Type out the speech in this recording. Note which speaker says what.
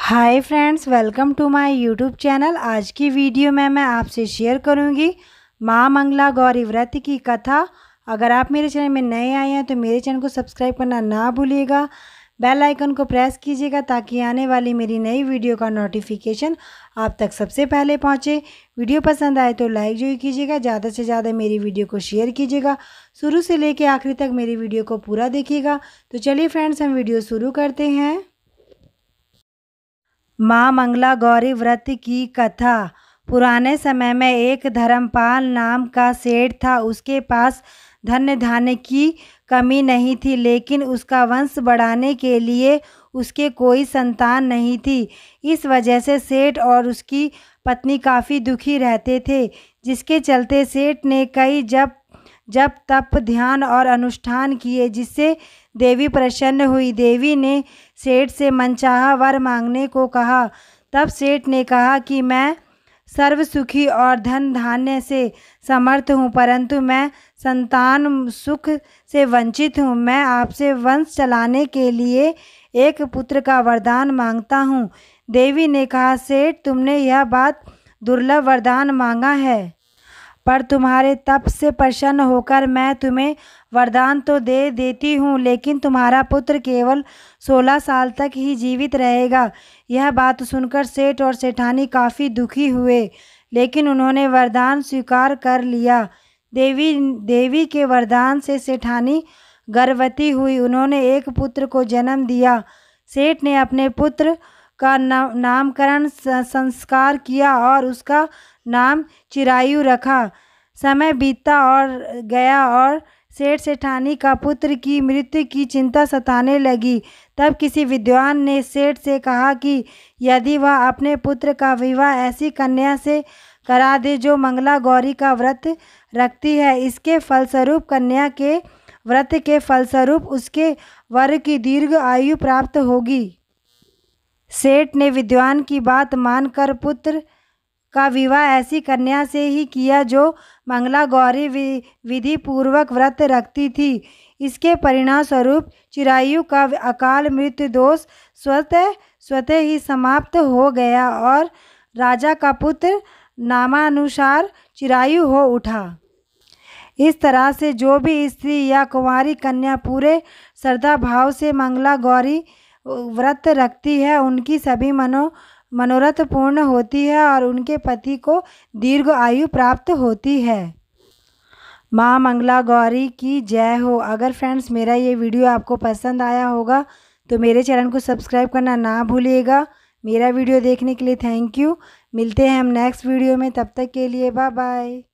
Speaker 1: hi friends welcome to my YouTube channel आज की video में मैं आपसे शेयर करूंगी माँ मंगला गौरी व्रत की कथा अगर आप मेरे चैनल में नए आए हैं तो मेरे चैनल को सब्सक्राइब करना ना भूलिएगा बेल आइकन को प्रेस कीजिएगा ताकि आने वाली मेरी नई वीडियो का नोटिफिकेशन आप तक सबसे पहले पहुँचे वीडियो पसंद आए तो लाइक जो कीजिएगा ज़्यादा से ज़्यादा मेरी वीडियो को शेयर कीजिएगा शुरू से लेकर आखिरी तक मेरी वीडियो को पूरा देखिएगा तो चलिए फ्रेंड्स हम वीडियो शुरू करते हैं माँ मंगला गौरी व्रत की कथा पुराने समय में एक धर्मपाल नाम का सेठ था उसके पास धन्य धान्य की कमी नहीं थी लेकिन उसका वंश बढ़ाने के लिए उसके कोई संतान नहीं थी इस वजह से सेठ और उसकी पत्नी काफ़ी दुखी रहते थे जिसके चलते सेठ ने कई जप जब तप ध्यान और अनुष्ठान किए जिससे देवी प्रसन्न हुई देवी ने सेठ से मनचाहा वर मांगने को कहा तब सेठ ने कहा कि मैं सर्व सुखी और धन धान्य से समर्थ हूँ परंतु मैं संतान सुख से वंचित हूँ मैं आपसे वंश चलाने के लिए एक पुत्र का वरदान मांगता हूँ देवी ने कहा सेठ तुमने यह बात दुर्लभ वरदान मांगा है पर तुम्हारे तप से प्रसन्न होकर मैं तुम्हें वरदान तो दे देती हूँ लेकिन तुम्हारा पुत्र केवल सोलह साल तक ही जीवित रहेगा यह बात सुनकर सेठ और सेठानी काफ़ी दुखी हुए लेकिन उन्होंने वरदान स्वीकार कर लिया देवी देवी के वरदान से सेठानी गर्भवती हुई उन्होंने एक पुत्र को जन्म दिया सेठ ने अपने पुत्र का ना, नामकरण संस्कार किया और उसका नाम चिरायु रखा समय बीतता और गया और सेठ सेठानी का पुत्र की मृत्यु की चिंता सताने लगी तब किसी विद्वान ने सेठ से कहा कि यदि वह अपने पुत्र का विवाह ऐसी कन्या से करा दे जो मंगला गौरी का व्रत रखती है इसके फलस्वरूप कन्या के व्रत के फलस्वरूप उसके वर की दीर्घ आयु प्राप्त होगी सेठ ने विद्वान की बात मानकर पुत्र का विवाह ऐसी कन्या से ही किया जो मंगला गौरी विधि पूर्वक व्रत रखती थी इसके परिणाम स्वरूप चिरायु का अकाल मृत्यु दोष स्वतः स्वतः ही समाप्त हो गया और राजा का पुत्र नामानुसार चिरायु हो उठा इस तरह से जो भी स्त्री या कुंवारी कन्या पूरे श्रद्धा भाव से मंगला गौरी व्रत रखती है उनकी सभी मनो मनोरथ पूर्ण होती है और उनके पति को दीर्घ आयु प्राप्त होती है माँ मंगला गौरी की जय हो अगर फ्रेंड्स मेरा ये वीडियो आपको पसंद आया होगा तो मेरे चैनल को सब्सक्राइब करना ना भूलिएगा मेरा वीडियो देखने के लिए थैंक यू मिलते हैं हम नेक्स्ट वीडियो में तब तक के लिए बाय बाय